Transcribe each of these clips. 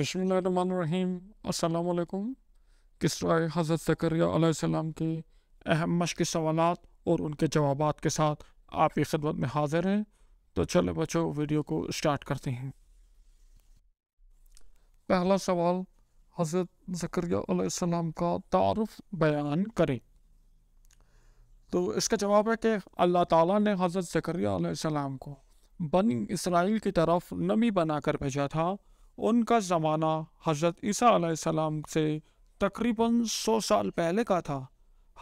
बसमीम अल्लाम किस हज़रत सकरियाम के अहम मश्क सवाल और उनके जवाब के साथ आपकी खदमत में हाजिर हैं तो चलो बच्चों वीडियो को स्टार्ट करते हैं पहला सवाल हज़रत ज़करियाम का तारफ़ बयान करें तो इसका जवाब है कि अल्लाह ताला ने हज़रत ज़करियाम को बनी इसराइल की तरफ नबी बनाकर भेजा था उनका ज़माना हज़रत ईसा से तकरीबन सौ साल पहले का था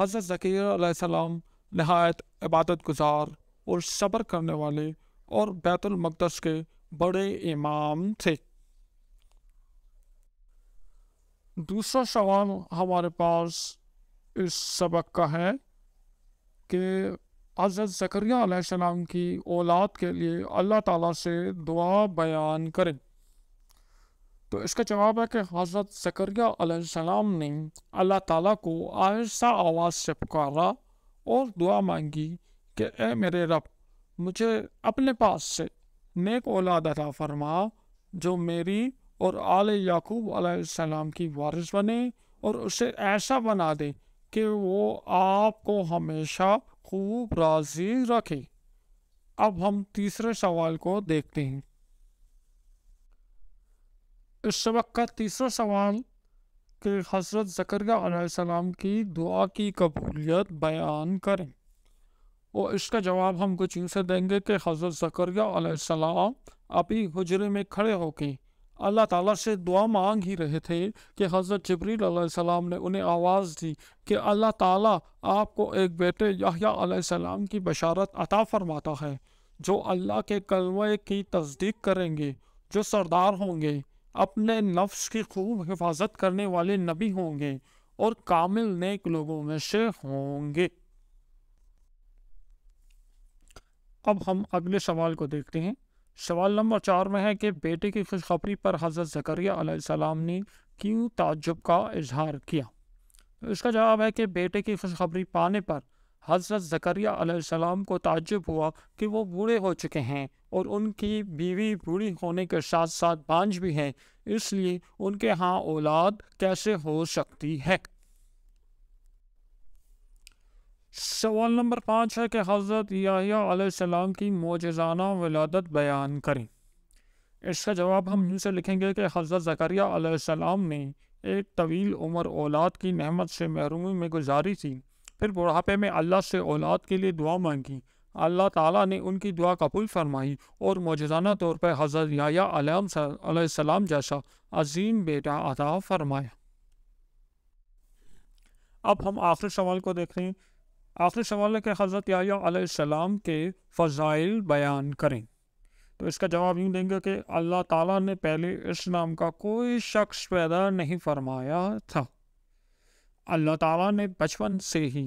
हज़रत ज़कीर सलाम नहायत इबादत गुजार और सब्र करने वाले और बैतुलमक़दस के बड़े इमाम थे दूसरा सवाल हमारे पास इस सबक का है कि हज़रत ज़करिया सलाम की औलाद के लिए अल्लाह ताला से दुआ बयान करें तो इसका जवाब है कि हज़रत सकरिया ने अल्लाह ताला को आहिस्ता आवाज़ से पुकारा और दुआ मांगी कि ए मेरे रब मुझे अपने पास से नेक औलाद अदा फरमा जो मेरी और आल याकूब अलैहिस्सलाम की वारिस बने और उसे ऐसा बना दे कि वो आपको हमेशा खूब राज़ी रखे अब हम तीसरे सवाल को देखते हैं इस सबक का तीसरा सवाल कि हज़रत सलाम की दुआ की कबूलियत बयान करें और इसका जवाब हम कुछ यूँ से देंगे कि हज़रत ज़करिया अभी हजरे में खड़े होकर अल्लाह ताला से दुआ मांग ही रहे थे कि हज़रत जबरील सलाम ने उन्हें आवाज़ दी कि अल्लाह ताला आपको एक बेटे यहिया सलाम की बशारत अता फ़रमाता है जो अल्लाह के कलवे की तस्दीक करेंगे जो सरदार होंगे अपने नफ्स की खूब हिफाजत करने वाले नबी होंगे और कामिल नेक लोगों में से होंगे अब हम अगले सवाल को देखते हैं सवाल नंबर चार में है कि बेटे की खुशखबरी पर हज़रत जकरिया ने क्यों ताज्जुब का इजहार किया तो इसका जवाब है कि बेटे की खुशखबरी पाने पर हज़रत ज़करिया सलाम को ताजुब हुआ कि वो बूढ़े हो चुके हैं और उनकी बीवी बूढ़ी होने के साथ साथ बांझ भी हैं इसलिए उनके यहाँ औलाद कैसे हो सकती है सवाल नंबर पाँच है कि हज़रत सलाम की मोजाना वलादत बयान करें इसका जवाब हम इनसे लिखेंगे कि हज़रत ज़करिया ने एक तवील उम्र औलाद की नहमत से महरूमी में गुजारी थी फिर बुढ़ापे में अल्लाह से औलाद के लिए दुआ मांगी अल्लाह ताला ने उनकी दुआ कबूल फरमाई और मौजाना तौर पर हज़रत याम जैसा अजीम बेटा अदा फरमाया अब हम आखिरी सवाल को देख रहे हैं आखिरी सवाल है कि हज़रत याम के फ़ज़ाइल बयान करें तो इसका जवाब यूँ देंगे कि अल्लाह ताला ने पहले इस नाम का कोई शख्स पैदा नहीं फरमाया था अल्लाह ताला ने बचपन से ही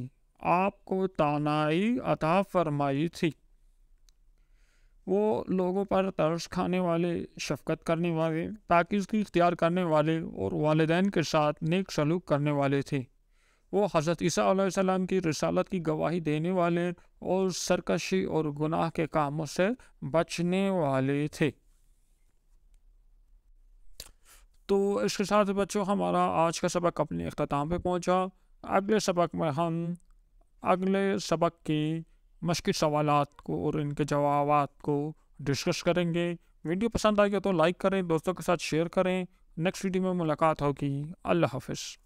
आपको तानाई अता फरमाई थी वो लोगों पर तर्स खाने वाले शफकत करने वाले पाकिजगी इख्तियार करने वाले और वालदेन के साथ नेक सलूक करने वाले थे वो हज़रत ईसा सलाम की रसालत की गवाही देने वाले और सरकशी और गुनाह के कामों से बचने वाले थे तो इसके साथ बच्चों हमारा आज का सबक अपने अख्ताम पर पहुँचा अगले सबक में हम अगले सबक की मुश्किल सवाल को और इनके जवाब को डिस्कस करेंगे वीडियो पसंद आई तो लाइक करें दोस्तों के साथ शेयर करें नेक्स्ट वीडियो में मुलाकात होगी अल्लाह हाफिज़